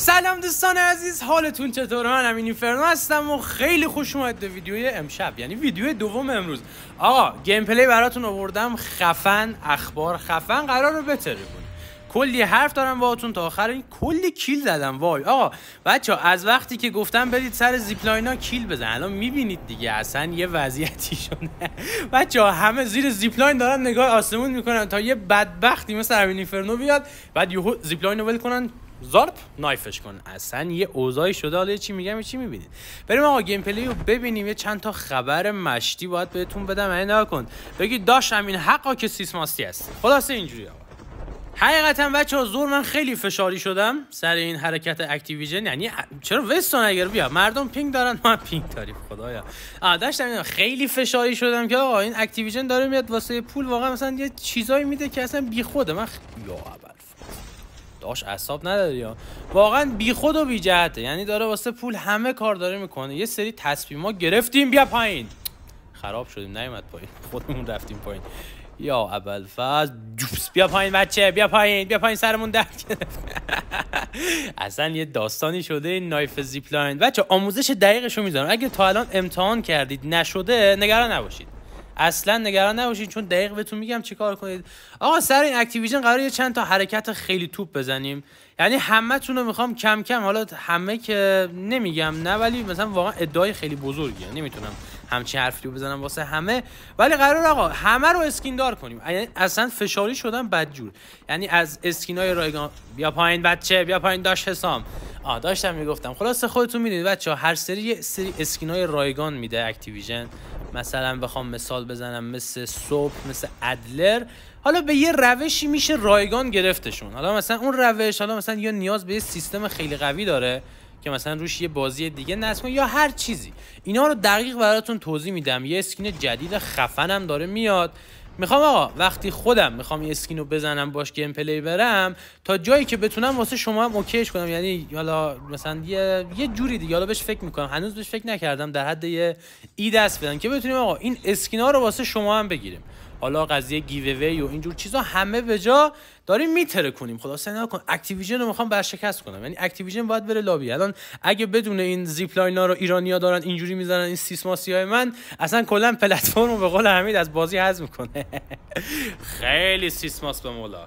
سلام دوستان عزیز حالتون چطور من امین اینفرنو هستم و خیلی خوش اومد به ویدیو امشب یعنی ویدیو دوم امروز آقا گیم پلی براتون آوردم خفن اخبار خفن قرار رو بتره بود کلی حرف دارم باهاتون تا آخر این کلی کیل زدم وای آقا بچه ها از وقتی که گفتم برید سر زیپلاین ها کیل بزن الان میبینید دیگه اصلا یه وضعیتی شده بچه ها همه زیر زیپلاین دارن نگاه آسمون میکنن تا یه بدبختی مثل امین اینفرنو بیاد بعد یهو زیپلاین رو ول کنن زارپ نایفش کن اصلا یه اوضاعی شده حالا چی میگم چی میبینید بریم آقا گیم پلی رو ببینیم یه چند تا خبر مشتی باید بهتون بدم عین یعنی کن بگی داشتم این حقا که سیسماستی هست خلاصه اینجوری آقا حقیقتا بچه ها زور من خیلی فشاری شدم سر این حرکت اکتیویژن یعنی چرا وستون اگر بیا مردم پینگ دارن ما پینگ داریم خدایا داشتم خیلی فشاری شدم که آقا این اکتیویژن داره میاد واسه پول واقعا مثلا یه چیزایی میده که اصلا بیخوده من خ... یا داش اعصاب نداری یا واقعا بی خود و بی جهته یعنی داره واسه پول همه کار داره میکنه یه سری ها گرفتیم بیا پایین خراب شدیم نیومد پایین خودمون رفتیم پایین یا اول فاز بیا پایین بچه بیا پایین بیا پایین سرمون در اصلا یه داستانی شده این نایف زیپلاین بچه آموزش دقیقش رو میذارم اگه تا الان امتحان کردید نشده نگران نباشید اصلا نگران نباشید چون دقیق بهتون میگم کار کنید آقا سر این اکتیویژن قرار یه چند تا حرکت خیلی توپ بزنیم یعنی همه رو میخوام کم کم حالا همه که نمیگم نه ولی مثلا واقعا ادعای خیلی بزرگیه نمیتونم همچی حرفی رو بزنم واسه همه ولی قرار آقا همه رو اسکین دار کنیم یعنی اصلا فشاری شدن بدجور یعنی از اسکینای رایگان بیا پایین بچه بیا پایین داش حسام آ داشتم میگفتم خلاص خودتون میدونید بچه ها هر سری سری اسکین اسکینای رایگان میده اکتیویژن مثلا بخوام مثال بزنم مثل صبح مثل ادلر حالا به یه روشی میشه رایگان گرفتشون حالا مثلا اون روش حالا مثلا یا نیاز به یه سیستم خیلی قوی داره که مثلا روش یه بازی دیگه نصب یا هر چیزی اینا رو دقیق براتون توضیح میدم یه اسکین جدید خفنم داره میاد میخوام آقا وقتی خودم میخوام یه اسکین رو بزنم باش گیم پلی برم تا جایی که بتونم واسه شما هم اوکیش کنم یعنی حالا مثلا یه, یه جوری دیگه حالا بهش فکر میکنم هنوز بهش فکر نکردم در حد یه ای دست بدم که بتونیم آقا این ها رو واسه شما هم بگیریم حالا قضیه گیووی و اینجور چیزا همه به جا داریم میتره کنیم خدا خلاصه کن اکتیویژن رو میخوام برشکست کنم یعنی اکتیویژن باید بره لابی الان اگه بدون این زیپ ها رو ایرانیا دارن اینجوری میزنن این سیسماسی های من اصلا کلا پلتفرم به قول حمید از بازی حذف میکنه خیلی سیسماس به مولا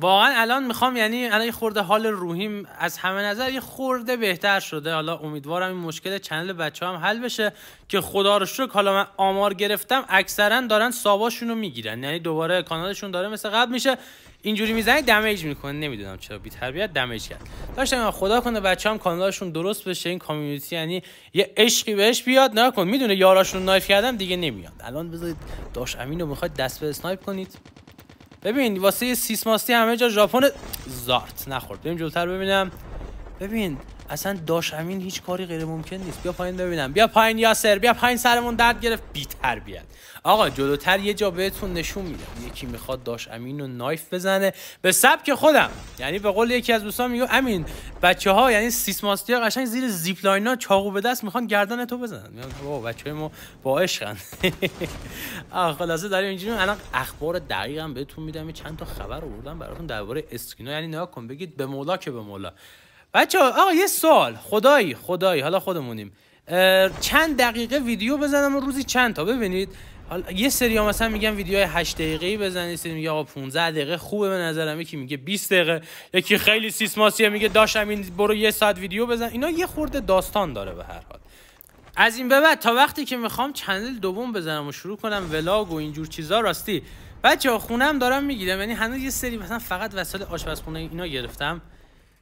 واقعا الان میخوام یعنی الان یه خورده حال روحیم از همه نظر یه خورده بهتر شده حالا امیدوارم این مشکل چنل بچه هم حل بشه که خدا رو شکر حالا من آمار گرفتم اکثرا دارن ساباشون رو میگیرن یعنی دوباره کانالشون داره مثل قبل میشه اینجوری میزنی دمیج میکنه نمیدونم چرا بی تربیت دمیج کرد داشتم خدا کنه بچه هم کانالشون درست بشه این کامیونیتی یعنی یه عشقی بهش بیاد نکن میدونه یاراشون نایف کردم دیگه نمیاد الان بذارید داش امین رو میخواید دست به اسنایپ کنید ببین واسه سیسماستی همه جا ژاپن زارت نخورد بریم جلوتر ببینم ببین اصلا داش امین هیچ کاری غیر ممکن نیست بیا پایین ببینم بیا پایین یاسر بیا پایین سرمون درد گرفت بی تربیت آقا جلوتر یه جا بهتون نشون میدم یکی میخواد داش امین رو نایف بزنه به سبک خودم یعنی به قول یکی از دوستان میگه امین بچه ها یعنی سیسماستی ها قشنگ زیر زیپ ها چاقو به دست میخوان گردن تو بزنن میگم بچه ما با عشقن خلاصه داریم اینجوری الان اخبار دقیقاً بهتون میدم چند تا خبر آوردم براتون درباره اسکینا یعنی نگاه کن بگید به مولا که به مولا بچه آقا یه سوال خدایی خدایی حالا خودمونیم چند دقیقه ویدیو بزنم و روزی چند تا ببینید حالا یه سری ها مثلا میگن ویدیوهای 8 دقیقه‌ای بزنید سری میگه آقا 15 دقیقه خوبه به نظرم یکی میگه 20 دقیقه یکی خیلی سیسماسیه میگه داشتم این برو یه ساعت ویدیو بزن اینا یه خورده داستان داره به هر حال از این به بعد تا وقتی که میخوام چنل دوم بزنم و شروع کنم ولاگ و اینجور چیزا راستی بچه خونم دارم میگیرم یعنی هنوز یه سری مثلا فقط وسایل آشپزخونه اینا گرفتم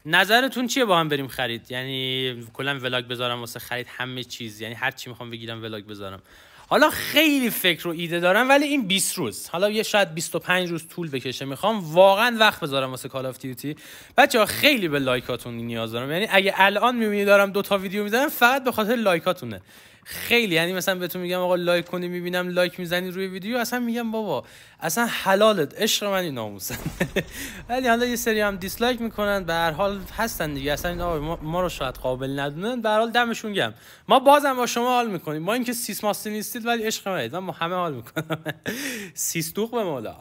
نظرتون چیه با هم بریم خرید یعنی کلا ولاگ بذارم واسه خرید همه چیز یعنی هر چی میخوام بگیرم ولاگ بذارم حالا خیلی فکر و ایده دارم ولی این 20 روز حالا یه شاید 25 روز طول بکشه میخوام واقعا وقت بذارم واسه کال اف دیوتی بچه ها خیلی به لایکاتون نیاز دارم یعنی اگه الان میبینی دارم دو تا ویدیو میزنم فقط به خاطر لایکاتونه خیلی یعنی مثلا بهتون میگم آقا لایک کنی میبینم لایک میزنی روی ویدیو اصلا میگم بابا اصلا حلالت عشق منی ناموسن ولی حالا یه سری هم دیسلایک میکنن به هر حال هستن دیگه اصلا این ما رو شاید قابل ندونن به هر حال دمشون گم ما بازم با شما حال میکنیم ما اینکه سیس ماستی نیستید ولی عشق منید من همه حال میکنم سیستوق به مولا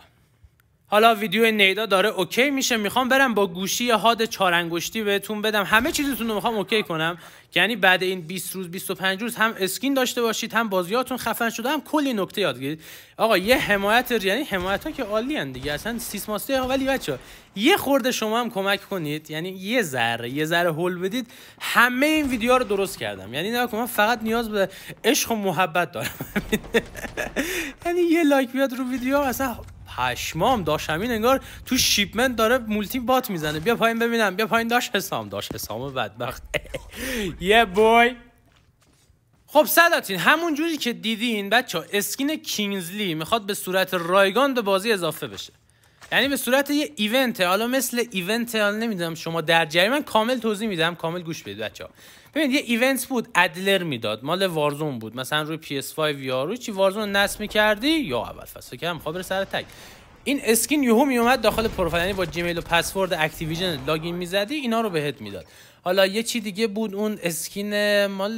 حالا ویدیو نیدا داره اوکی میشه میخوام برم با گوشی هاد چهار انگشتی بهتون بدم همه چیزتون رو میخوام اوکی کنم یعنی بعد این 20 روز 25 روز هم اسکین داشته باشید هم بازیاتون خفن شده هم کلی نکته یاد گیرید آقا یه حمایت یعنی حمایت ها که عالی ان دیگه اصلا سیسماسته ولی بچه یه خورده شما هم کمک کنید یعنی یه ذره یه ذره هول بدید همه این ویدیو رو درست کردم یعنی نه من فقط نیاز به عشق و محبت دارم یعنی یه لایک بیاد رو ویدیو اصلا پشمام داش همین انگار تو شیپمنت داره مولتی بات میزنه بیا پایین ببینم بیا پایین داش حسام داش حسام بدبخت یه بوی خب صداتین همون جوری که دیدین بچه ها اسکین کینگزلی میخواد به صورت رایگان به بازی اضافه بشه یعنی به صورت یه ایونت حالا مثل ایونت حالا نمیدونم شما در جریان من کامل توضیح میدم کامل گوش بدید ها ببینید یه ایونت بود ادلر میداد مال وارزون بود مثلا روی PS5 یا روی چی وارزون نصب میکردی یا اول فصل که هم خبر سر تک این اسکین یهو میومد داخل پروفایل یعنی با جیمیل و پسورد اکتیویژن لاگین میزدی اینا رو بهت میداد حالا یه چی دیگه بود اون اسکین مال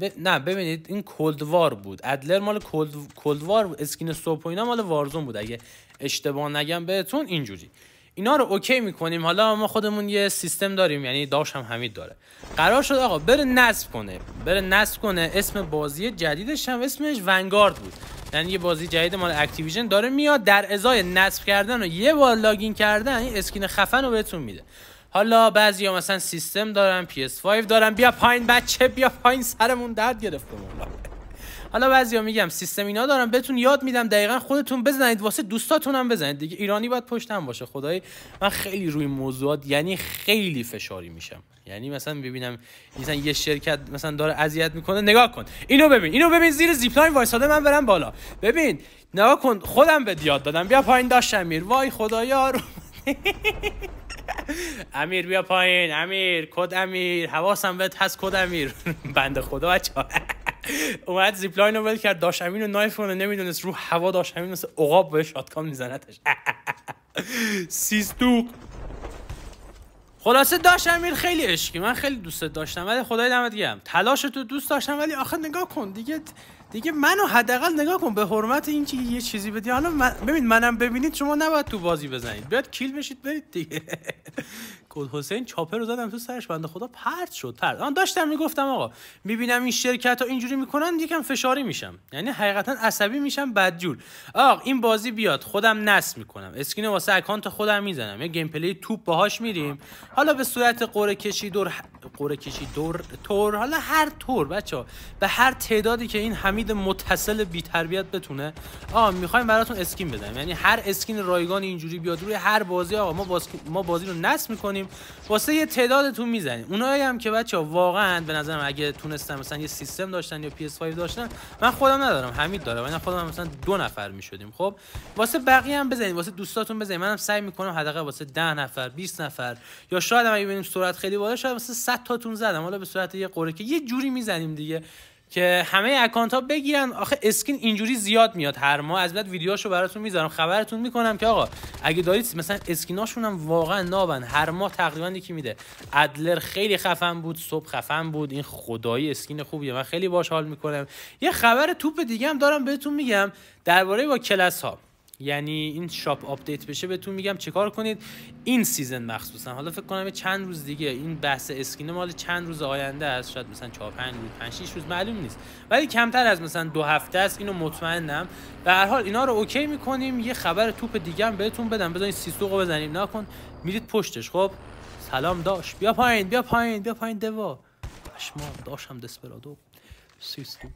ب... نه ببینید این کلدوار بود ادلر مال کلد... کلدوار اسکین صبح و اینا مال وارزون بود اگه اشتباه نگم بهتون اینجوری اینا رو اوکی میکنیم حالا ما خودمون یه سیستم داریم یعنی داش هم حمید داره قرار شد آقا بره نصب کنه بره نصب کنه اسم بازی جدیدش هم اسمش ونگارد بود یعنی یه بازی جدید مال اکتیویژن داره میاد در ازای نصب کردن و یه بار لاگین کردن این اسکین خفن رو بهتون میده حالا بعضی ها مثلا سیستم دارن PS5 دارن بیا پایین بچه بیا پایین سرمون درد گرفته مولا حالا بعضیا میگم سیستم اینا دارم بهتون یاد میدم دقیقا خودتون بزنید واسه دوستاتون هم بزنید دیگه ایرانی باید پشتم باشه خدای من خیلی روی موضوعات یعنی خیلی فشاری میشم یعنی مثلا ببینم مثلا یه شرکت مثلا داره اذیت میکنه نگاه کن اینو ببین اینو ببین زیر زیپلاین وایساده من برم بالا ببین نگاه کن خودم به یاد دادم بیا پایین داشتم میر وای خدایا امیر بیا پایین امیر کد امیر حواسم بهت هست کد امیر بند خدا بچا اومد زیپلاین رو کرد داشت امین و نایف رو نمیدونست رو هوا داشت امین مثل اقاب به شاتکام میزنتش سیستوق خلاصه داشت امیر خیلی عشقی من خیلی دوستت داشتم ولی خدای دمت گرم تلاش تو دوست داشتم ولی آخر نگاه کن دیگه دیگه منو حداقل نگاه کن به حرمت اینکه یه چیزی بدی حالا ببینید ببین منم ببینید شما نباید تو بازی بزنید بیاد کیل بشید برید دیگه حسین چاپر رو زدم تو سرش بنده خدا پرت شد پرت آن داشتم میگفتم آقا میبینم این شرکت ها اینجوری میکنن یکم فشاری میشم یعنی حقیقتا عصبی میشم بدجور آقا این بازی بیاد خودم نصب میکنم اسکین واسه اکانت خودم میزنم یه گیم پلی توپ باهاش میریم حالا به صورت قرعه کشی دور قرعه کشی دور تور حالا هر تور بچه ها. به هر تعدادی که این حمید متصل بی تربیت بتونه آ میخوایم براتون اسکین بدم یعنی هر اسکین رایگان اینجوری بیاد روی هر بازی آقا ما, باز... ما بازی رو نصب میکنیم میکنیم واسه یه تعدادتون میزنیم اونایی هم که بچه ها واقعا به نظرم اگه تونستن مثلا یه سیستم داشتن یا PS5 داشتن من خودم ندارم حمید داره من خودم مثلا دو نفر میشدیم خب واسه بقیه هم بزنید واسه دوستاتون بزنید منم سعی میکنم حداقل واسه 10 نفر 20 نفر یا شاید اگه ببینیم سرعت خیلی بالا شاید واسه 100 تاتون زدم حالا به صورت یه قرعه که یه جوری میزنیم دیگه که همه اکانت ها بگیرن آخه اسکین اینجوری زیاد میاد هر ماه از بعد ویدیوهاشو براتون میذارم خبرتون میکنم که آقا اگه دارید مثلا اسکیناشون هم واقعا نابن هر ماه تقریبا یکی میده ادلر خیلی خفن بود صبح خفن بود این خدایی اسکین خوبیه من خیلی باش حال میکنم یه خبر توپ دیگه هم دارم بهتون میگم درباره با کلاس ها یعنی این شاپ آپدیت بشه بهتون میگم چکار کنید این سیزن مخصوصا حالا فکر کنم چند روز دیگه این بحث اسکین مال چند روز آینده است شاید مثلا 4 5 روز 5 6 روز معلوم نیست ولی کمتر از مثلا دو هفته است اینو مطمئنم به هر حال اینا رو اوکی میکنیم یه خبر توپ دیگه هم بهتون بدم بذارین سیسوقو بزنیم نکن میرید پشتش خب سلام داش بیا پایین بیا پایین بیا پایین دوا پشما داشم دسپرادو سیستو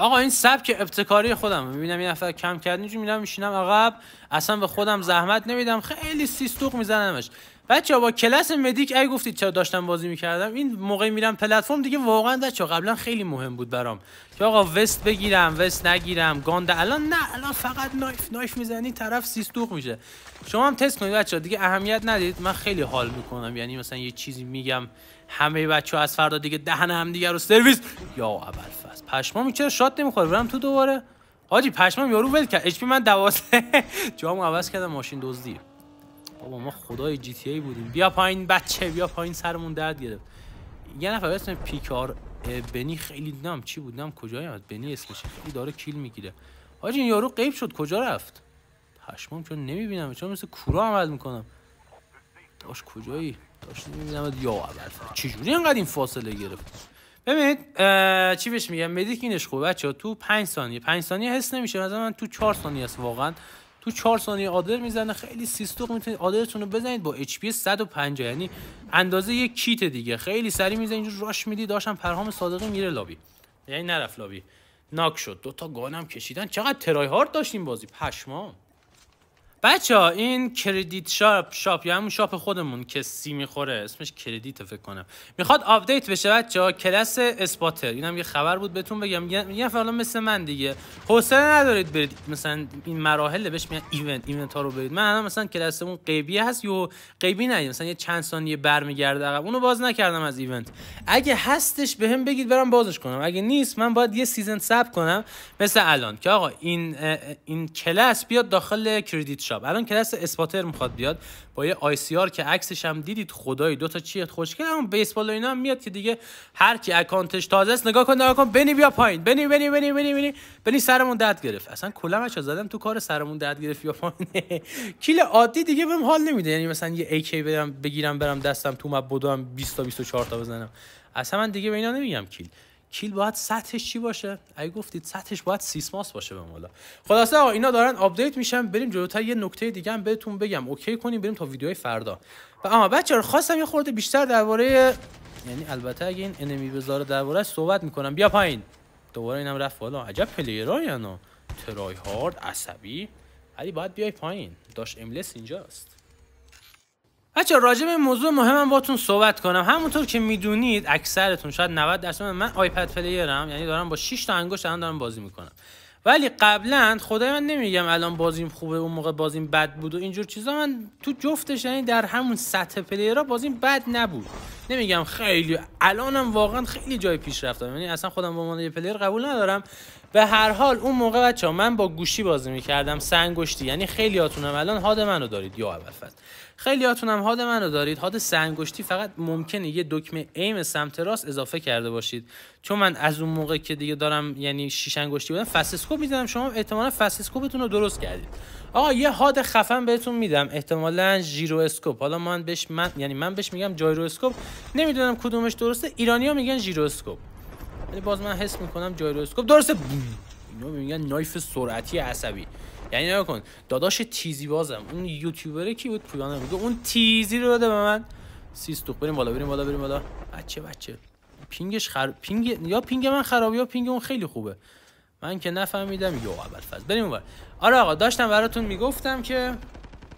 آقا این سبک ابتکاری خودم میبینم یه نفر کم کرد چون میرم میشینم عقب اصلا به خودم زحمت نمیدم خیلی سیستوق میزنمش بچه با کلاس مدیک ای گفتید چرا داشتم بازی میکردم این موقع میرم پلتفرم دیگه واقعا بچه قبلا خیلی مهم بود برام که آقا وست بگیرم وست نگیرم گاند الان نه الان فقط نایف نایف میزنی طرف سیستوق میشه شما هم تست کنید بچه دیگه اهمیت ندید من خیلی حال میکنم یعنی مثلا یه چیزی میگم همه بچه ها از فردا دیگه دهن هم دیگه رو سرویس یا اول پشمام چرا شات نمیخوره برم تو دوباره حاجی پشمام یارو ول کرد اچ من 12 جامو عوض کردم ماشین دزدی بابا ما خدای جی تی ای بودیم بیا پایین بچه بیا پایین سرمون درد گرفت یه نفر اسم پیکار بنی خیلی دیدم چی بود نم کجا یاد بنی اسمش خیلی داره کیل میگیره حاجی این یارو غیب شد کجا رفت پشمام چون نمیبینم چون مثل کورا عمل میکنم داشت کجایی داش نمیبینم یا اول چجوری انقدر این فاصله گرفت ببینید چی بهش میگم مدیکینش خوبه بچه تو 5 ثانیه 5 ثانیه حس نمیشه مثلا من تو چهار ثانیه است واقعا تو 4 ثانیه آدر میزنه خیلی سیستوق میتونید آدرتون رو بزنید با اچ پی 150 یعنی اندازه یک کیت دیگه خیلی سری میزنید اینجور راش میدی داشتم پرهام صادقی میره لابی یعنی نرف لابی ناک شد دوتا گانم کشیدن چقدر ترای هارد داشتیم بازی پشمام بچه ها این کردیت شاپ شاپ یا همون شاپ خودمون که سی میخوره اسمش کردیت فکر کنم میخواد آپدیت بشه بچه ها کلاس اسپاتر این یه خبر بود بهتون بگم یه فعلا مثل من دیگه حوصله ندارید برید مثلا این مراحل بهش میگن ایونت ایونت ها رو برید من الان مثلا کلاسمون قیبی هست یا قیبی نه مثلا یه چند ثانیه برمیگرده عقب اونو باز نکردم از ایونت اگه هستش بهم به بگید برم بازش کنم اگه نیست من باید یه سیزن ساب کنم مثل الان که آقا این این کلاس بیاد داخل کردیت فتوشاپ الان کلاس اسپاتر میخواد بیاد با یه آی سی آر که عکسش هم دیدید خدای دو تا چیه خوشگل اما بیسبال و اینا هم میاد که دیگه هر کی اکانتش تازه است نگاه کن نگاه کن بنی بیا پایین بنی بنی بنی بنی بنی بنی سرمون درد گرفت اصلا کلا رو زدم تو کار سرمون درد گرفت یا پایین کیل عادی دیگه بهم حال نمیده یعنی مثلا یه کی بدم بگیرم برم دستم تو بدم 20 تا 24 تا بزنم اصلا من دیگه به اینا نمیگم کیل کیل باید سطحش چی باشه اگه گفتید سطحش باید سیسماس باشه به مولا خلاصه آقا اینا دارن آپدیت میشن بریم جلوتر یه نکته دیگه هم بهتون بگم اوکی کنیم بریم تا ویدیوهای فردا و اما بچه رو خواستم یه خورده بیشتر درباره یعنی البته اگه این انمی بذاره درباره صحبت میکنم بیا پایین دوباره اینم رفت بالا عجب پلیرای یعنی. ترای هارد عصبی علی باید بیای پایین داش املس اینجاست بچه راجع به موضوع مهمم باتون صحبت کنم همونطور که میدونید اکثرتون شاید 90 درصد من آیپد پلیرم یعنی دارم با 6 تا انگشت الان دارم بازی میکنم ولی قبلا خدای من نمیگم الان بازیم خوبه اون موقع بازیم بد بود و اینجور چیزا من تو جفتش یعنی در همون سطح پلیرا بازیم بد نبود نمیگم خیلی الانم واقعا خیلی جای پیش رفتم یعنی اصلا خودم به عنوان یه پلیر قبول ندارم به هر حال اون موقع بچه ها من با گوشی بازی میکردم سنگشتی یعنی خیلی هاتونم الان هاد منو دارید یا اول خیلیاتون هم هاد منو دارید هاد سنگشتی فقط ممکنه یه دکمه ایم سمت راست اضافه کرده باشید چون من از اون موقع که دیگه دارم یعنی شیش انگشتی بودم فسیسکوپ میزنم شما احتمالا فسیسکوپتون رو درست کردید آقا یه حاد خفن بهتون میدم احتمالا ژیرواسکوپ حالا من بهش من یعنی من بهش میگم نمیدونم کدومش درسته ها میگن جیرو اسکوب. باز من حس میکنم جایرواسکوپ درسته اینا میگن نایف سرعتی عصبی یعنی نگاه کن داداش تیزی بازم اون یوتیوبره کی بود پویانه بود اون تیزی رو بده به من سیستوخ بریم بالا بریم بالا بریم بالا بچه بچه پینگش خر... پینگ یا پینگ من خرابه یا پینگ اون خیلی خوبه من که نفهمیدم یا اول فاز بریم اونور آره آقا داشتم براتون میگفتم که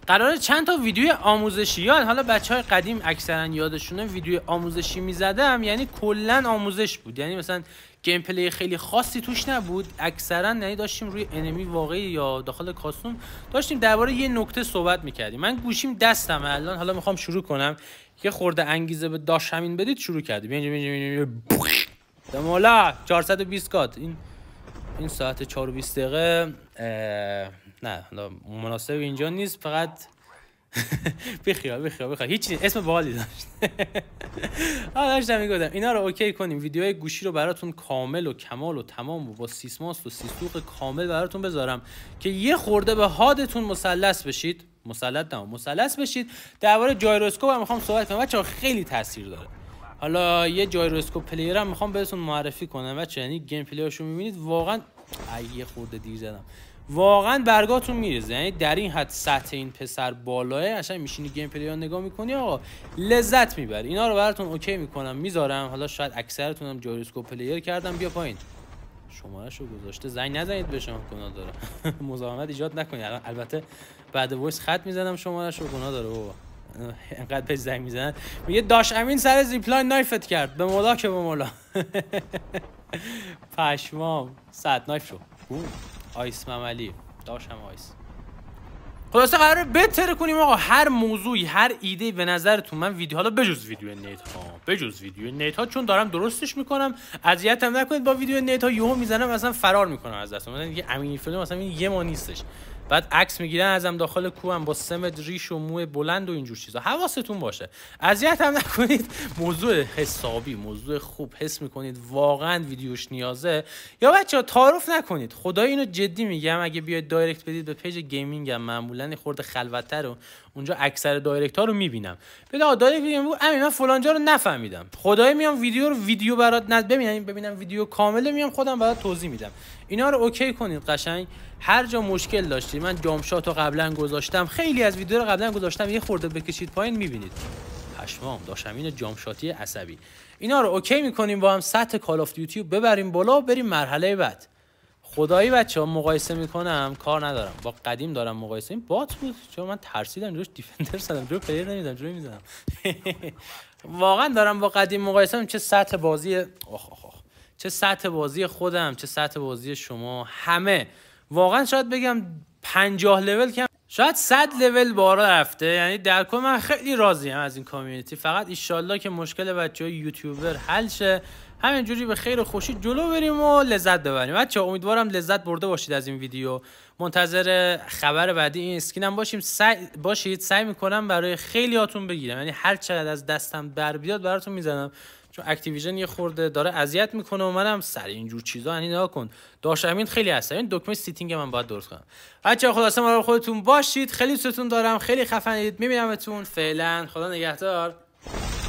قرار چند تا ویدیو آموزشی یاد حالا بچه های قدیم اکثرا یادشونه ویدیو آموزشی میزدم یعنی کلا آموزش بود یعنی مثلا گیم خیلی خاصی توش نبود اکثرا نه یعنی داشتیم روی انمی واقعی یا داخل کاستوم داشتیم درباره یه نکته صحبت میکردیم من گوشیم دستم الان حالا میخوام شروع کنم یه خورده انگیزه به داش همین بدید شروع کردیم بینج مولا 420 کات این این ساعت 4 و 20 دقیقه نه مناسب اینجا نیست فقط بخیال بخیال بخیال هیچ اسم بالی داشت حالا داشتم میگفتم اینا رو اوکی کنیم ویدیوهای گوشی رو براتون کامل و کمال و تمام و با سیسماس و سیسوق کامل براتون بذارم که یه خورده به حادتون مسلس بشید مسلط نه مثلث بشید درباره جایروسکوپ هم میخوام صحبت کنم بچه‌ها خیلی تاثیر داره حالا یه جایروسکوپ پلیر هم میخوام بهتون معرفی کنم بچه یعنی گیم پلیرشو میبینید واقعا یه خورده دیر زدم واقعا برگاتون میرزه یعنی در این حد سطح این پسر بالاه عشان میشینی گیم پلی رو نگاه میکنی آقا لذت میبری اینا رو براتون اوکی میکنم میذارم حالا شاید اکثرتون هم پلیر کردم بیا پایین شمارش رو گذاشته زنگ نزنید به شما گناه داره مزاحمت ایجاد نکنید البته بعد وایس خط میزنم شمارش رو گناه داره بابا انقدر بهش زنگ میزنن میگه داش امین سر ریپلای نایفت کرد به مولا که به مولا پشمام صد نایف شو آیس مملی داشم آیس خلاصه قراره بهتر کنیم آقا هر موضوعی هر ایده به نظرتون من ویدیو حالا بجز ویدیو نیت ها بجز ویدیو نیت ها چون دارم درستش میکنم اذیتم نکنید با ویدیو نیت ها یهو میزنم اصلا فرار میکنم از دستم مثلا یه امینی فیلم مثلا یه ما نیستش بعد عکس میگیرن ازم داخل کوهم با سمت ریش و موه بلند و اینجور چیزا حواستون باشه اذیت هم نکنید موضوع حسابی موضوع خوب حس میکنید واقعا ویدیوش نیازه یا بچه ها تعارف نکنید خدا اینو جدی میگم اگه بیاید دایرکت بدید به پیج گیمینگم معمولا خورده خلوتتر و اونجا اکثر دایرکت ها رو میبینم بده دایرکت میگم امین من فلان جا رو نفهمیدم خدای میام ویدیو رو ویدیو برات نت ببینم ببینم ویدیو کامله میام خودم برات توضیح میدم اینا رو اوکی کنید قشنگ هر جا مشکل داشتی من جامشات رو قبلا گذاشتم خیلی از ویدیو رو قبلا گذاشتم یه خورده بکشید پایین میبینید پشمام داشتم این جامشاتی عصبی اینا رو اوکی میکنیم با هم سطح کال اف دیوتی ببریم بالا بریم مرحله بعد خدایی بچه ها مقایسه میکنم کار ندارم با قدیم دارم مقایسه این بات بود چون من ترسیدم جوش دیفندر سدم. رو پلیر نمیدم جوری میزنم واقعا دارم با قدیم مقایسه چه سطح بازی اخ چه سطح بازی خودم چه سطح بازی شما همه واقعا شاید بگم پنجاه لول کم شاید صد لول بارا رفته یعنی در کل من خیلی راضیم از این کامیونیتی فقط ایشالله که مشکل بچه های یوتیوبر حل شه همینجوری به خیر و خوشی جلو بریم و لذت ببریم بچه امیدوارم لذت برده باشید از این ویدیو منتظر خبر بعدی این اسکینم باشیم سعی باشید سعی میکنم برای خیلیاتون بگیرم یعنی هر چقدر از دستم بر بیاد براتون میزنم چون اکتیویژن یه خورده داره اذیت میکنه و منم سر اینجور چیزا یعنی نگاه کن داش همین خیلی هست این دکمه سیتینگ من باید درست کنم بچه‌ها خلاصه مراقب خودتون باشید خیلی دوستتون دارم خیلی خفنید میبینمتون فعلا خدا نگهدار